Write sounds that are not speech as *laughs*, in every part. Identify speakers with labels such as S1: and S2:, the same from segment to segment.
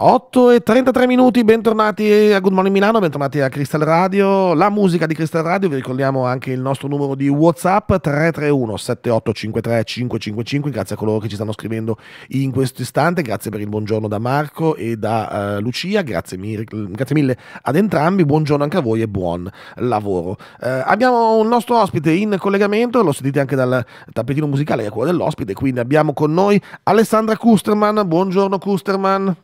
S1: 8 e 33 minuti, bentornati a Good Morning Milano, bentornati a Crystal Radio, la musica di Crystal Radio, vi ricordiamo anche il nostro numero di Whatsapp 331 7853 555, grazie a coloro che ci stanno scrivendo in questo istante, grazie per il buongiorno da Marco e da uh, Lucia, grazie, mi, grazie, mille ad entrambi, buongiorno anche a voi e buon lavoro. Uh, abbiamo un nostro ospite in collegamento, lo sentite anche dal tappetino musicale è quello dell'ospite, quindi abbiamo con noi Alessandra Kusterman, buongiorno Kusterman.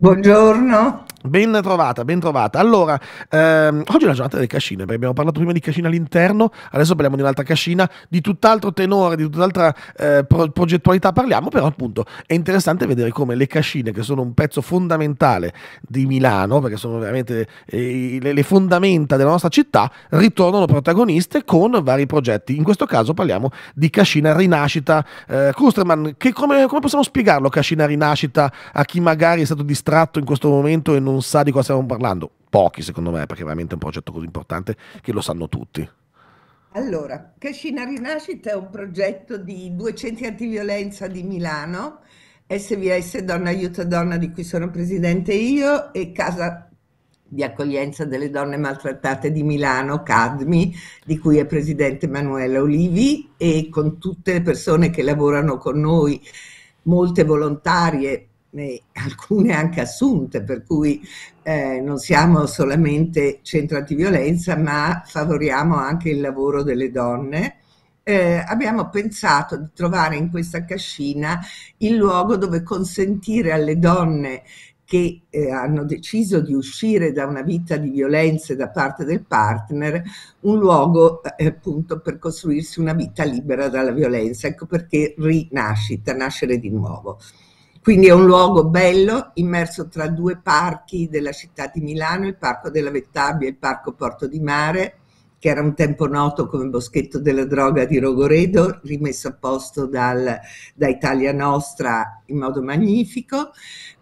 S1: Buongiorno. Ben trovata, ben trovata. Allora, ehm, oggi è la giornata delle cascine, perché abbiamo parlato prima di cascina all'interno, adesso parliamo di un'altra cascina, di tutt'altro tenore, di tutt'altra eh, pro- progettualità parliamo, però appunto è interessante vedere come le cascine, che sono un pezzo fondamentale di Milano, perché sono veramente eh, le, le, fondamenta della nostra città, ritornano protagoniste con vari progetti. In questo caso parliamo di Cascina Rinascita. Eh, Kusterman, che come, come possiamo spiegarlo Cascina Rinascita a chi magari è stato distratto in questo momento e non non sa di cosa stiamo parlando? Pochi secondo me, perché è veramente un progetto così importante che lo sanno tutti.
S2: Allora, Cascina Rinascita è un progetto di due centri antiviolenza di Milano, SVS Donna Aiuta Donna di cui sono presidente io e Casa di accoglienza delle donne maltrattate di Milano, CADMI, di cui è presidente Emanuela Olivi e con tutte le persone che lavorano con noi, molte volontarie, eh, alcune anche assunte, per cui eh, non siamo solamente centro antiviolenza, ma favoriamo anche il lavoro delle donne. Eh, abbiamo pensato di trovare in questa cascina il luogo dove consentire alle donne che eh, hanno deciso di uscire da una vita di violenze da parte del partner, un luogo eh, appunto per costruirsi una vita libera dalla violenza. Ecco perché rinascita, nascere di nuovo. Quindi è un luogo bello, immerso tra due parchi della città di Milano, il Parco della Vettabbia e il Parco Porto di Mare, che era un tempo noto come Boschetto della Droga di Rogoredo, rimesso a posto dal, da Italia Nostra in modo magnifico.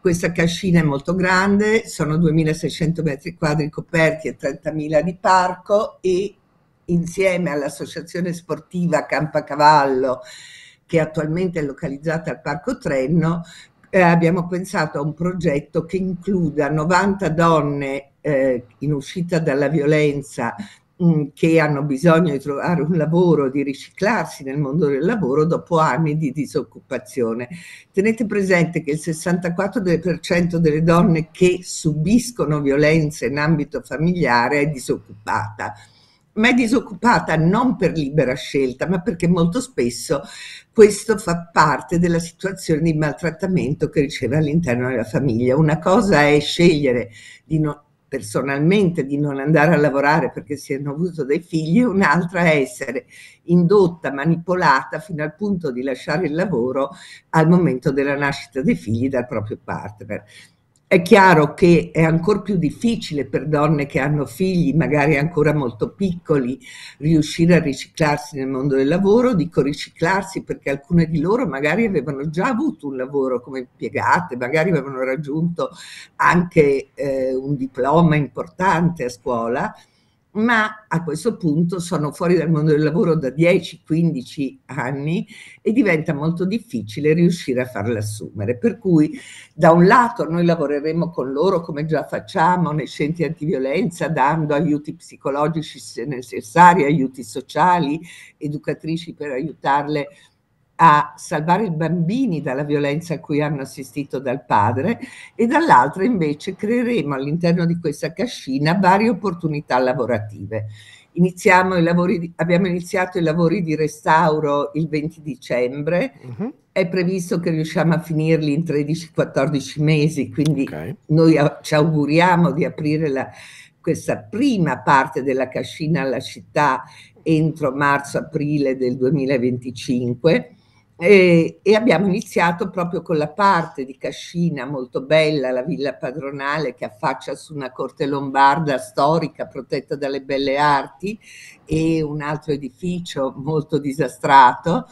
S2: Questa cascina è molto grande, sono 2.600 metri quadri coperti e 30.000 di parco e insieme all'associazione sportiva Campacavallo che attualmente è localizzata al Parco Trenno, eh, abbiamo pensato a un progetto che includa 90 donne eh, in uscita dalla violenza mm, che hanno bisogno di trovare un lavoro, di riciclarsi nel mondo del lavoro dopo anni di disoccupazione. Tenete presente che il 64% delle donne che subiscono violenze in ambito familiare è disoccupata ma è disoccupata non per libera scelta, ma perché molto spesso questo fa parte della situazione di maltrattamento che riceve all'interno della famiglia. Una cosa è scegliere di non, personalmente di non andare a lavorare perché si hanno avuto dei figli, un'altra è essere indotta, manipolata fino al punto di lasciare il lavoro al momento della nascita dei figli dal proprio partner. È chiaro che è ancora più difficile per donne che hanno figli, magari ancora molto piccoli, riuscire a riciclarsi nel mondo del lavoro. Dico riciclarsi perché alcune di loro magari avevano già avuto un lavoro come impiegate, magari avevano raggiunto anche eh, un diploma importante a scuola ma a questo punto sono fuori dal mondo del lavoro da 10-15 anni e diventa molto difficile riuscire a farle assumere. Per cui da un lato noi lavoreremo con loro come già facciamo nei centri antiviolenza, dando aiuti psicologici se necessari, aiuti sociali, educatrici per aiutarle a a salvare i bambini dalla violenza a cui hanno assistito dal padre e dall'altra invece creeremo all'interno di questa cascina varie opportunità lavorative. Iniziamo i Lavori, abbiamo iniziato i lavori di restauro il 20 dicembre, uh mhm. -huh. è previsto che riusciamo a finirli in 13-14 mesi, quindi okay. noi ci auguriamo di aprire la, questa prima parte della cascina alla città entro marzo-aprile del 2025 e, eh, e, abbiamo iniziato proprio con la parte di Cascina, molto bella, la villa padronale che affaccia su una corte lombarda storica protetta dalle belle arti e un altro edificio molto disastrato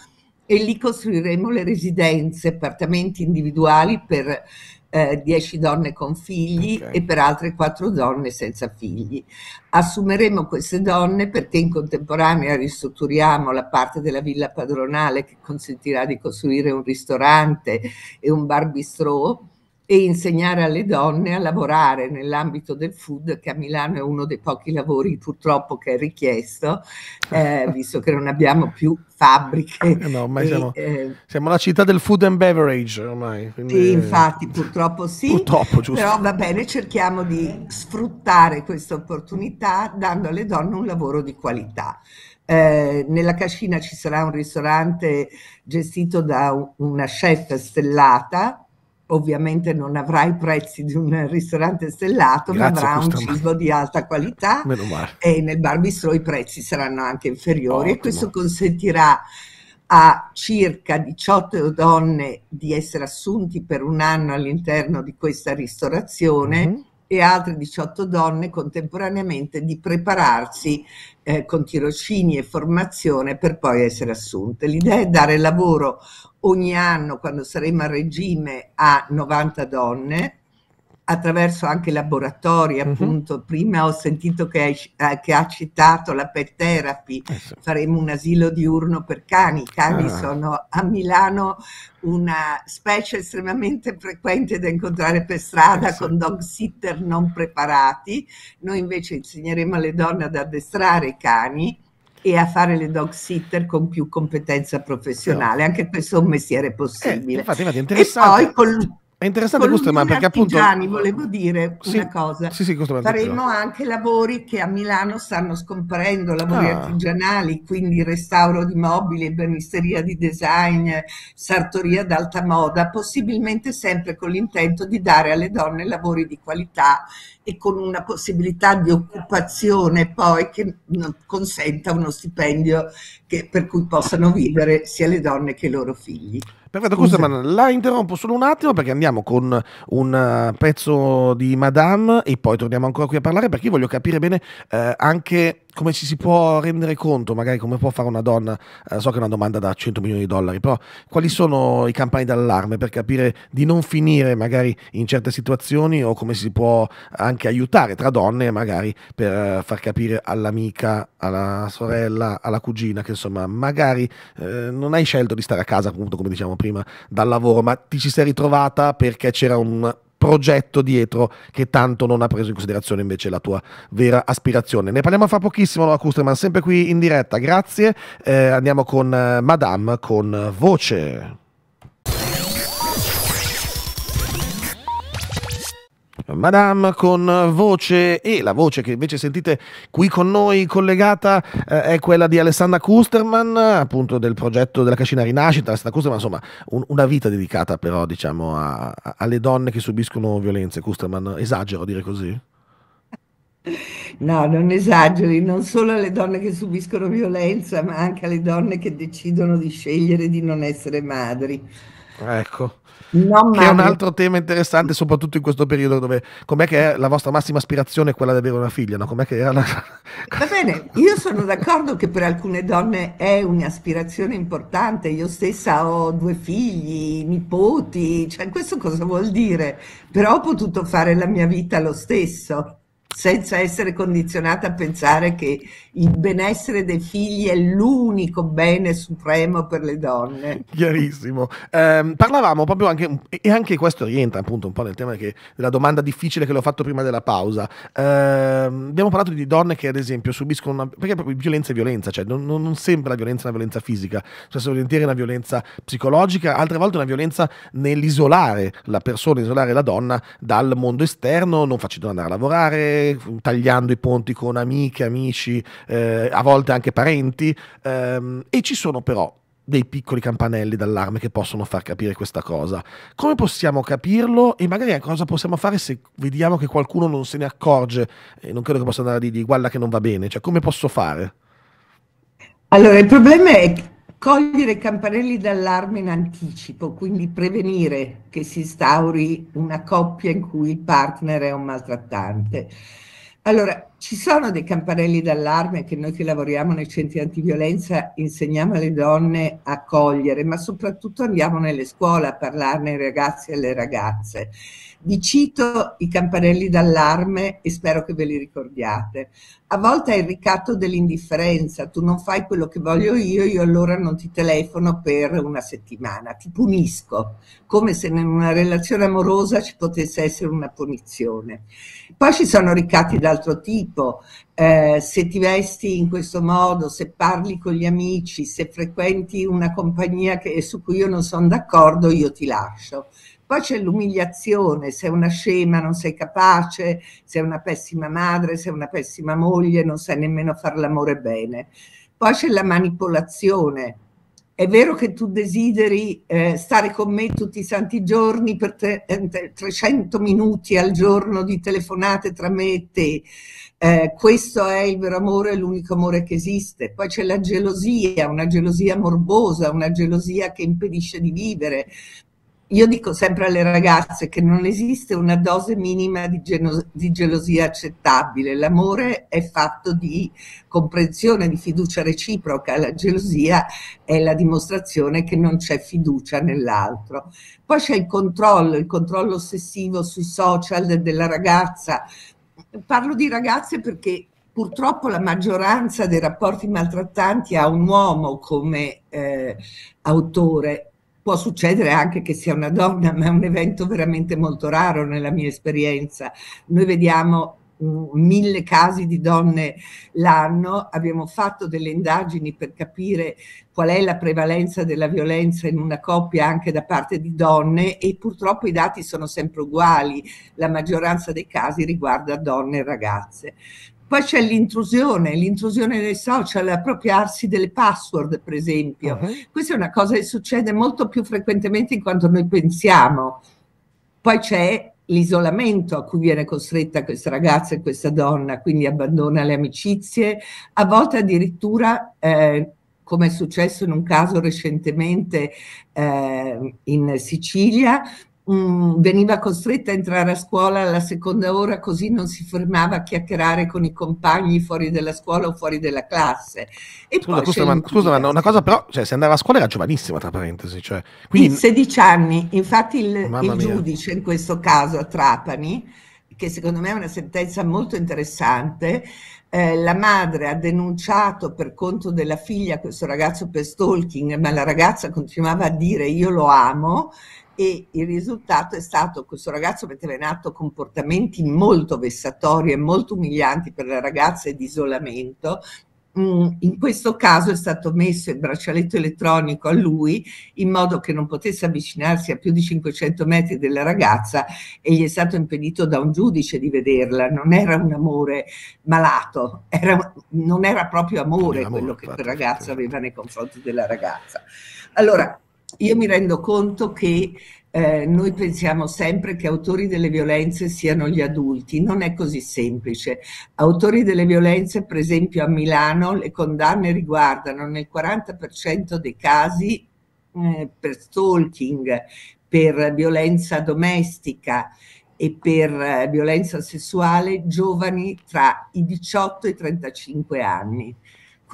S2: e lì costruiremo le residenze, appartamenti individuali per eh, 10 donne con figli okay. e per altre 4 donne senza figli. Assumeremo queste donne perché in contemporanea ristrutturiamo la parte della villa padronale che consentirà di costruire un ristorante e un bar bistrò e insegnare alle donne a lavorare nell'ambito del food, che a Milano è uno dei pochi lavori purtroppo che è richiesto, eh, *laughs* visto che non abbiamo più fabbriche. Eh, no, ormai siamo, eh, siamo, la città
S1: del food and beverage ormai.
S2: Quindi... Sì, infatti, purtroppo sì.
S1: Purtroppo, giusto. Però
S2: va bene, cerchiamo di sfruttare questa opportunità dando alle donne un lavoro di qualità. Eh, nella cascina ci sarà un ristorante gestito da una chef stellata ovviamente non avrà i prezzi di un ristorante stellato, Grazie, ma avrà un cibo di alta qualità *laughs* e nel barbistro i prezzi saranno anche inferiori Ottimo. e questo consentirà a circa 18 donne di essere assunti per un anno all'interno di questa ristorazione. Mm-hmm e altre 18 donne contemporaneamente di prepararsi eh, con tirocini e formazione per poi essere assunte. L'idea è dare lavoro ogni anno, quando saremo a regime, a 90 donne attraverso anche laboratori, mhm. appunto. Mm-hmm. Prima ho sentito che, hai, eh, che, ha citato la pet therapy, Adesso. Eh, faremo un asilo diurno per cani. I cani ah. sono a Milano una specie estremamente frequente da incontrare per strada Adesso. Eh, con dog sitter non preparati. Noi invece insegneremo alle donne ad addestrare i cani e a fare le dog sitter con più competenza professionale. Anche questo è un mestiere possibile. Eh, infatti, infatti, e poi con è interessante questo tema perché appunto... volevo dire sì, una cosa. Sì, sì, Faremo anche lavori che a Milano stanno scomparendo, lavori ah. artigianali, quindi restauro di mobili, banisteria di design, sartoria d'alta moda, possibilmente sempre con l'intento di dare alle donne lavori di qualità e con una possibilità di occupazione poi che consenta uno stipendio che, per cui possano vivere sia le donne che i loro figli.
S1: Perfetto, Kusterman, la interrompo solo un attimo perché andiamo con un eh, pezzo di Madame e poi torniamo ancora qui a parlare perché io voglio capire bene eh, anche come ci si può rendere conto, magari come può fare una donna, eh, so che è una domanda da 100 milioni di dollari, però quali sono i campani d'allarme per capire di non finire magari in certe situazioni o come si può anche aiutare tra donne magari per eh, far capire all'amica, alla sorella, alla cugina che insomma magari eh, non hai scelto di stare a casa appunto come diciamo prima dal lavoro, ma ti ci sei ritrovata perché c'era un progetto dietro che tanto non ha preso in considerazione invece la tua vera aspirazione. Ne parliamo fra pochissimo, Laura Kusterman, sempre qui in diretta, grazie. Eh, andiamo con eh, Madame con Voce. Madame con voce e la voce che invece sentite qui con noi collegata eh, è quella di Alessandra Kusterman, appunto del progetto della Cascina Rinascita. Alessandra Kusterman, insomma, un, una vita dedicata però diciamo a, a, alle donne che subiscono violenze. Kusterman, esagero a dire così?
S2: No, non esageri, non solo alle donne che subiscono violenza, ma anche alle donne che decidono di scegliere di non essere madri.
S1: Ecco. Non che è un altro tema interessante, soprattutto in questo periodo dove com'è che è la vostra massima aspirazione è quella di avere una figlia, no? Com'è che era la... *laughs* Va
S2: bene, io sono d'accordo che per alcune donne è un'aspirazione importante, io stessa ho due figli, nipoti, cioè questo cosa vuol dire? Però ho potuto fare la mia vita lo stesso senza essere condizionata a pensare che il benessere dei figli è l'unico bene supremo per le donne.
S1: Chiarissimo. Eh, parlavamo proprio anche, e anche questo rientra appunto un po' nel tema che, della domanda difficile che l'ho fatto prima della pausa. Eh, abbiamo parlato di donne che ad esempio subiscono, una, perché proprio violenza è violenza, cioè non, non sempre la violenza è una violenza fisica, spesso volentieri è una violenza psicologica, altre volte è una violenza nell'isolare la persona, isolare la donna dal mondo esterno, non facendola andare a lavorare tagliando i ponti con amiche, amici, eh, a volte anche parenti, ehm, e ci sono però dei piccoli campanelli d'allarme che possono far capire questa cosa. Come possiamo capirlo e magari cosa possiamo fare se vediamo che qualcuno non se ne accorge e non credo che possa andare a dire guarda che non va bene, cioè come posso fare? Allora, il problema è
S2: cogliere i campanelli d'allarme in anticipo, quindi prevenire che si instauri una coppia in cui il partner è un maltrattante. Allora, ci sono dei campanelli d'allarme che noi che lavoriamo nei centri antiviolenza insegniamo alle donne a cogliere, ma soprattutto andiamo nelle scuole a parlarne ai ragazzi e alle ragazze. Vi cito i campanelli d'allarme e spero che ve li ricordiate. A volte è il ricatto dell'indifferenza, tu non fai quello che voglio io, io allora non ti telefono per una settimana, ti punisco, come se in una relazione amorosa ci potesse essere una punizione. Poi ci sono ricatti d'altro tipo, eh, se ti vesti in questo modo, se parli con gli amici, se frequenti una compagnia che, su cui io non sono d'accordo, io ti lascio. Poi c'è l'umiliazione, sei una scema, non sei capace, sei una pessima madre, sei una pessima moglie, non sai nemmeno fare l'amore bene. Poi c'è la manipolazione. È vero che tu desideri eh, stare con me tutti i santi giorni per te, eh, 300 minuti al giorno di telefonate tra me e te. Eh, questo è il vero amore, l'unico amore che esiste. Poi c'è la gelosia, una gelosia morbosa, una gelosia che impedisce di vivere io dico sempre alle ragazze che non esiste una dose minima di, di, gelosia accettabile, l'amore è fatto di comprensione, di fiducia reciproca, la gelosia è la dimostrazione che non c'è fiducia nell'altro. Poi c'è il controllo, il controllo ossessivo sui social della ragazza. Parlo di ragazze perché purtroppo la maggioranza dei rapporti maltrattanti ha un uomo come eh, autore Può succedere anche che sia una donna, ma è un evento veramente molto raro nella mia esperienza. Noi vediamo mm, mille casi di donne l'anno, abbiamo fatto delle indagini per capire qual è la prevalenza della violenza in una coppia anche da parte di donne e purtroppo i dati sono sempre uguali, la maggioranza dei casi riguarda donne e ragazze. Poi c'è l'intrusione, l'intrusione nei social, appropriarsi delle password, per esempio. Uh-huh. Questa è una cosa che succede molto più frequentemente in quanto noi pensiamo. Poi c'è l'isolamento a cui viene costretta questa ragazza e questa donna, quindi abbandona le amicizie, a volte addirittura, eh, come è successo in un caso recentemente eh, in Sicilia, mh, mm, veniva costretta a entrare a scuola alla seconda ora così non si fermava a chiacchierare con i compagni fuori della scuola o fuori della classe. E scusa, scusa, ma, scusa
S1: ma, una cosa però, cioè, se andava a scuola era giovanissima, tra parentesi. Cioè, quindi... In
S2: 16 anni, infatti il, il giudice in questo caso a Trapani, che secondo me è una sentenza molto interessante, eh, la madre ha denunciato per conto della figlia questo ragazzo per stalking, ma la ragazza continuava a dire io lo amo e il risultato è stato che questo ragazzo metteva in atto comportamenti molto vessatori e molto umilianti per la ragazza e di isolamento Mm, in questo caso è stato messo il braccialetto elettronico a lui in modo che non potesse avvicinarsi a più di 500 metri della ragazza e gli è stato impedito da un giudice di vederla. Non era un amore malato, era, non era proprio amore, amore quello che quel ragazzo certo. aveva nei confronti della ragazza. Allora, io mi rendo conto che eh, noi pensiamo sempre che autori delle violenze siano gli adulti, non è così semplice. Autori delle violenze, per esempio a Milano, le condanne riguardano nel 40% dei casi eh, per stalking, per violenza domestica e per eh, violenza sessuale giovani tra i 18 e i 35 anni.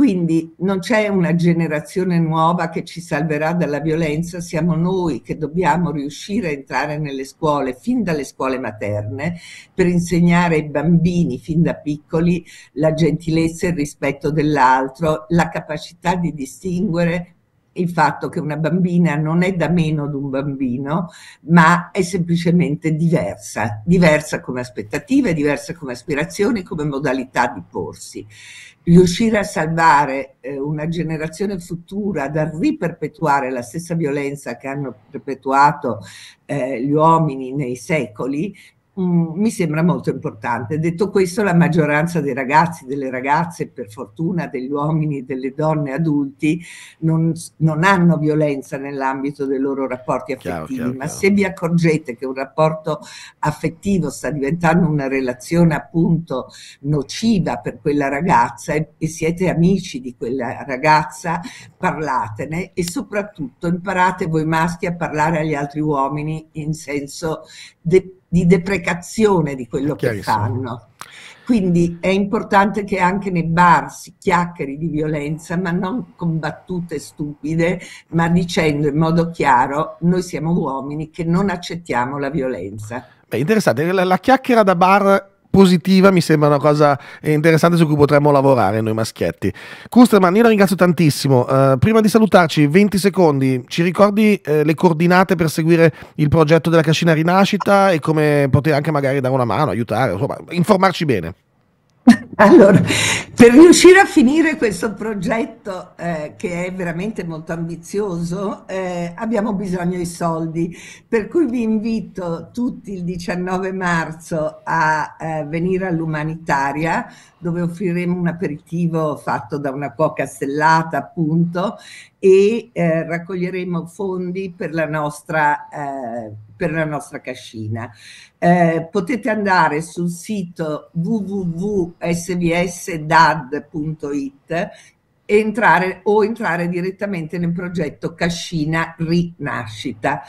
S2: Quindi non c'è una generazione nuova che ci salverà dalla violenza, siamo noi che dobbiamo riuscire a entrare nelle scuole, fin dalle scuole materne, per insegnare ai bambini fin da piccoli la gentilezza, e il rispetto dell'altro, la capacità di distinguere il fatto che una bambina non è da meno di un bambino, ma è semplicemente diversa, diversa come aspettative, diversa come aspirazioni, come modalità di porsi. Riuscire a salvare eh, una generazione futura dal riperpetuare la stessa violenza che hanno perpetuato eh, gli uomini nei secoli Mm, mi sembra molto importante. Detto questo, la maggioranza dei ragazzi, delle ragazze, per fortuna degli uomini, delle donne adulti, non, non hanno violenza nell'ambito dei loro rapporti affettivi, chiaro, chiaro, ma chiaro. se vi accorgete che un rapporto affettivo sta diventando una relazione appunto nociva per quella ragazza e, e siete amici di quella ragazza, parlatene e soprattutto imparate voi maschi a parlare agli altri uomini in senso de- di deprecazione di quello che fanno. Quindi è importante che anche nei bar si chiacchieri di violenza, ma non con battute stupide, ma dicendo in modo chiaro, noi siamo uomini che non accettiamo la violenza.
S1: Beh, interessante, la, la chiacchiera da bar positiva mi sembra una cosa eh, interessante su cui potremmo lavorare noi maschietti. Kusterman, io la ringrazio tantissimo. Uh, prima di salutarci, 20 secondi, ci ricordi uh, le coordinate per seguire il progetto della Cascina Rinascita e come poter anche magari dare una mano, aiutare, insomma, informarci bene.
S2: Allora, per riuscire a finire questo progetto eh, che è veramente molto ambizioso, eh, abbiamo bisogno di soldi, per cui vi invito tutti il 19 marzo a eh, venire all'Umanitaria, dove offriremo un aperitivo fatto da una cuoca stellata, appunto, e eh, raccoglieremo fondi per la nostra eh, per la nostra cascina. Eh, potete andare sul sito www.svsdad.it entrare o entrare direttamente nel progetto Cascina Rinascita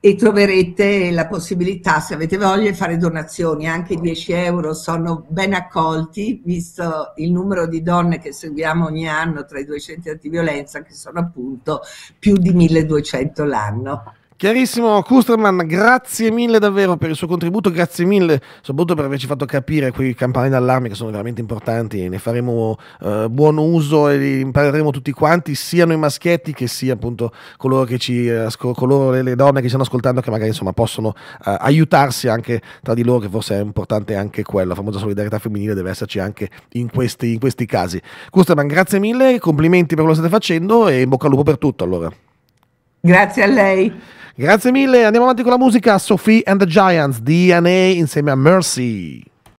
S2: e troverete la possibilità, se avete voglia, di fare donazioni, anche i 10 euro sono ben accolti, visto il numero di donne che seguiamo ogni anno tra i 200 di violenza, che sono appunto più di 1200 l'anno. Chiarissimo, Kusterman, grazie mille davvero per il suo contributo, grazie
S1: mille soprattutto per averci fatto capire quei campanelli d'allarme che sono veramente importanti e ne faremo eh, buon uso e li impareremo tutti quanti, siano i maschietti che sia appunto coloro che ci eh, ascoltano, coloro le, le, donne che ci stanno ascoltando che magari insomma possono eh, aiutarsi anche tra di loro che forse è importante anche quello, la famosa solidarietà femminile deve esserci anche in questi, in questi casi. Kusterman, grazie mille, complimenti per quello che state facendo e in bocca al lupo per tutto allora. Grazie a lei. Grazie mille, andiamo avanti con la musica. Sophie and the Giants, DNA insieme a Mercy.